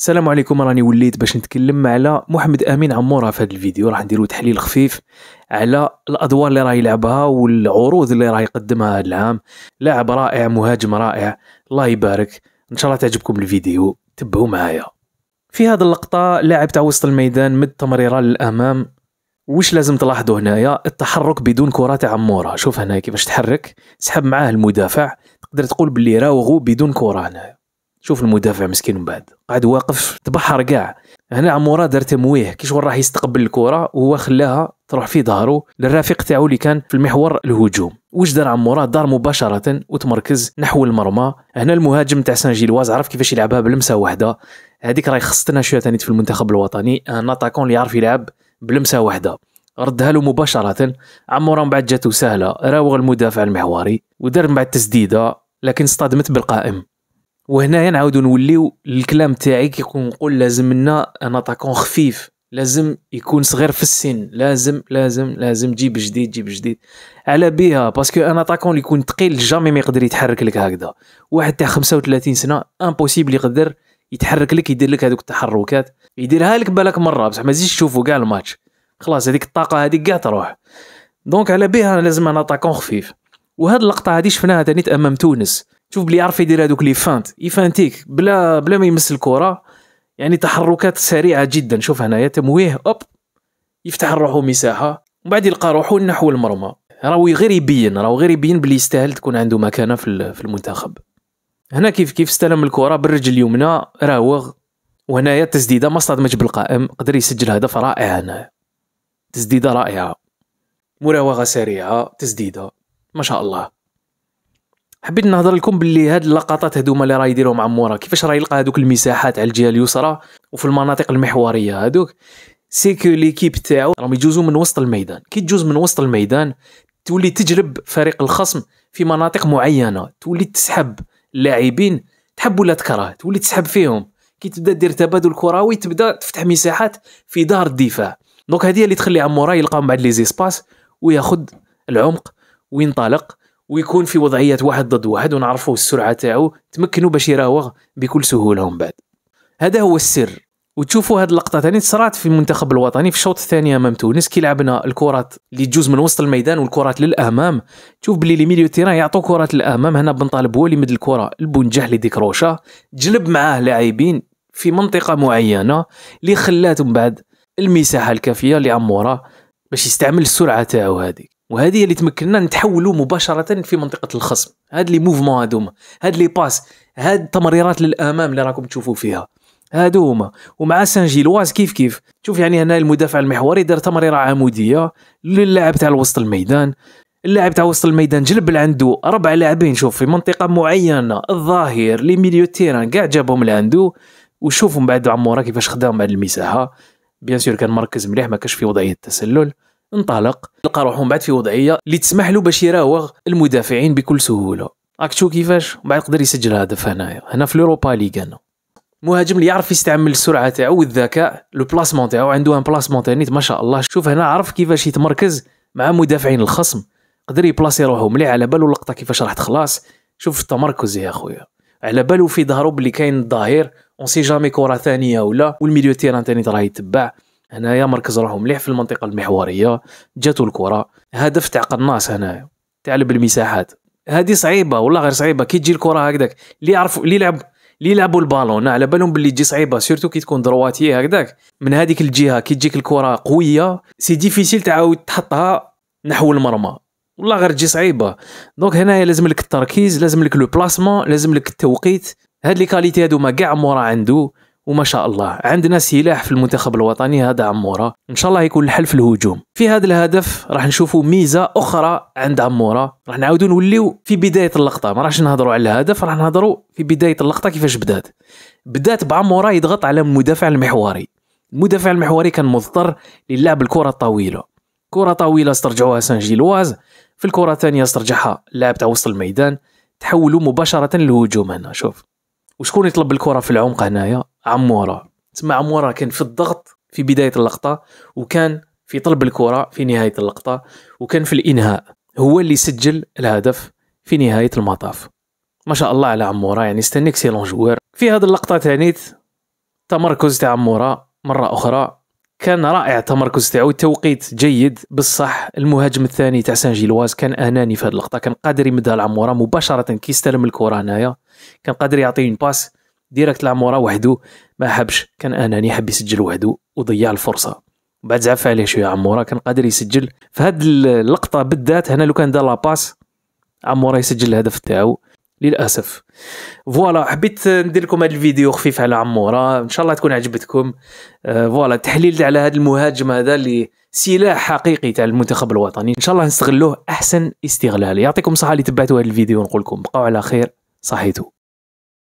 السلام عليكم راني وليت باش نتكلم على محمد امين عموره في هذا الفيديو راح نديرو تحليل خفيف على الادوار اللي راه يلعبها والعروض اللي راه يقدمها هذا العام لاعب رائع مهاجم رائع الله يبارك ان شاء الله تعجبكم الفيديو تبعوا معايا في هذه اللقطه لاعب تاع وسط الميدان مد تمريره للامام واش لازم تلاحظوا هنايا التحرك بدون كره تاع عموره شوف هنا كيفاش تحرك سحب معاه المدافع تقدر تقول باللي راوغو بدون كره هنايا شوف المدافع مسكين من بعد قاعد واقف تبحر كاع هنا عمورا دار تمويه كي وين راح يستقبل الكره وهو خلاها تروح في ظهره للرفيق تاعو اللي كان في المحور الهجوم واش دار عمورا دار مباشره وتمركز نحو المرمى هنا المهاجم تاع سان جيلواز عرف كيفاش يلعبها بلمسه واحده هذيك راهي خصتنا شويه ثاني في المنتخب الوطني ان اتاكون اللي يعرف يلعب بلمسه واحده ردها له مباشره عمورا من بعد جاتو سهله راوغ المدافع المحوري ودار من بعد تسديده لكن اصطدمت بالقائم وهنايا نعاودو نوليو الكلام تاعي كيكون نقول لازم لنا ان اتاكون خفيف لازم يكون صغير في السن لازم لازم لازم جيب جديد جيب جديد على بيها باسكو ان اتاكون اللي يكون ثقيل جامي ما يقدر يتحرك لك هكذا واحد تاع 35 سنه امبوسيبل يقدر يتحرك لك يدير لك هذوك التحركات يديرها لك بالك مره بصح ما تزيدش تشوفو كاع الماتش خلاص هذيك الطاقه هذيك كاع تروح دونك على بها لازم ان اتاكون خفيف وهاد اللقطه هذه شفناها تاني امام تونس شوف بلي يعرف يدير هذوك لي فانت يفانتيك بلا بلا ما يمس الكره يعني تحركات سريعه جدا شوف هنايا تمويه اوب يفتح روحو مساحه ومن بعد يلقى روحو نحو المرمى راهو غير يبين راهو غير يبين بلي يستاهل تكون عنده مكانه في المنتخب هنا كيف كيف استلم الكره بالرجل اليمنى راوغ وهنايا التسديده ما صدمتش بالقائم قدر يسجل هدف رائع هنا تسديده رائعه مراوغه سريعه تسديده ما شاء الله حبيت نهضر لكم باللي هاد اللقطات هذوما اللي راه يديرهم عمورا كيفاش راه يلقى هذوك المساحات على الجهه اليسرى وفي المناطق المحوريه هذوك سي كو ليكيب تاعو راهم يجوزوا من وسط الميدان كي تجوز من وسط الميدان تولي تجلب فريق الخصم في مناطق معينه تولي تسحب اللاعبين تحب ولا تكره تولي تسحب فيهم كي تبدا دير تبادل كروي تبدا تفتح مساحات في دار الدفاع دونك هذه اللي تخلي عمورا يلقاهم بعد لي زيسباس وياخذ العمق وينطلق ويكون في وضعيه واحد ضد واحد ونعرفوا السرعه تاعو تمكنوا باش يراوغ بكل سهوله ومن بعد هذا هو السر وتشوفوا هذه اللقطه ثاني صرات في المنتخب الوطني في الشوط الثاني امام تونس كي لعبنا الكرات اللي تجوز من وسط الميدان والكرات للامام تشوف بلي لي ميليو تيران يعطوا كرات للامام هنا بن طالب هو اللي مد الكره البونجاح اللي ديك جلب معاه لاعبين في منطقه معينه اللي خلاتهم بعد المساحه الكافيه لعموره باش يستعمل السرعه تاعو هذيك وهذه اللي تمكننا نتحولوا مباشره في منطقه الخصم هاد لي موفمون هادوما هاد لي باس هاد التمريرات للامام اللي راكم تشوفوا فيها هادو هما ومع سان جيلواز كيف كيف شوف يعني هنا المدافع المحوري دار تمريره عموديه للاعب تاع وسط الميدان اللاعب تاع وسط الميدان جلب لعندو ربع لاعبين شوف في منطقه معينه الظاهر لي ميليو تيران كاع جابهم لعندو وشوفوا من بعد عمورا كيفاش خداهم هذه المساحه بيان سور كان مركز مليح ما كانش في وضعيه تسلل انطلق لقى روحه بعد في وضعيه اللي تسمح له باش يراوغ المدافعين بكل سهوله راك تشوف كيفاش بعد قدر يسجل هدف هنايا هنا في اليوروبا ليغ انا مهاجم اللي يعرف يستعمل السرعه تاعو والذكاء لو بلاسمون تاعو عنده ان بلاسمون تانيت ما شاء الله شوف هنا عرف كيفاش يتمركز مع مدافعين الخصم قدر يبلاسي روحو مليح على بالو اللقطه كيفاش راح تخلص شوف التمركز يا خويا على بالو في ظهرو بلي كاين الظهير اون سي جامي كره ثانيه ولا والميليو تيران تاني راه يتبع هنايا مركز راهو مليح في المنطقه المحوريه جاتو الكره هدف تاع قناص هنايا تاع بالمساحات هذه صعيبه والله غير صعيبه كي تجي الكره هكذاك اللي يعرفوا اللي يلعب اللي يلعبوا البالون على بالهم باللي تجي صعيبه سيرتو كي تكون درواتي هكذاك من هذيك الجهه كي تجيك الكره قويه سي ديفيسيل تعاود تحطها نحو المرمى والله غير تجي صعيبه دونك هنايا لازم لك التركيز لازم لك لو بلاسمون لازم لك التوقيت هاد لي كاليتي هادو ما كاع مورا عنده وما شاء الله عندنا سلاح في المنتخب الوطني هذا عمورة ان شاء الله يكون الحل في الهجوم في هذا الهدف راح نشوفوا ميزه اخرى عند عمورة راح نعاودوا نوليو في بدايه اللقطه ما راحش نهضروا على الهدف راح نهضروا في بدايه اللقطه كيفاش بدات بدات بعمورة يضغط على المدافع المحوري المدافع المحوري كان مضطر للعب الكره الطويله كره طويله استرجعوها سان جيلواز في الكره الثانيه استرجعها اللاعب تاع وسط الميدان تحولوا مباشره للهجوم هنا شوف وشكون يطلب الكره في العمق هنايا عموره تسمى عموره كان في الضغط في بدايه اللقطه وكان في طلب الكره في نهايه اللقطه وكان في الانهاء هو اللي سجل الهدف في نهايه المطاف ما شاء الله على عموره يعني سيت سيلون جوير في هذه اللقطه ثاني تمركز تاع عموره مره اخرى كان رائع التمركز تاعو التوقيت جيد بصح المهاجم الثاني تاع سان جيلواز كان اناني في هذه اللقطه كان قادر يمدها لعموره مباشره كي استلم الكره هنايا كان قادر يعطي باس ديريكت العموره وحده ما حبش كان اناني حب يسجل وحده وضيع الفرصه بعد زعف عليه شويه عموره كان قادر يسجل في هذه اللقطه بالذات هنا لو كان دار لاباس عموره يسجل الهدف تاعو للاسف فوالا حبيت ندير لكم هذا الفيديو خفيف على عموره ان شاء الله تكون عجبتكم آه، فوالا تحليل على هذا المهاجم هذا اللي سلاح حقيقي تاع المنتخب الوطني ان شاء الله نستغلوه احسن استغلال يعطيكم الصحه اللي تبعتوا هذا الفيديو نقول لكم بقاو على خير صحيتو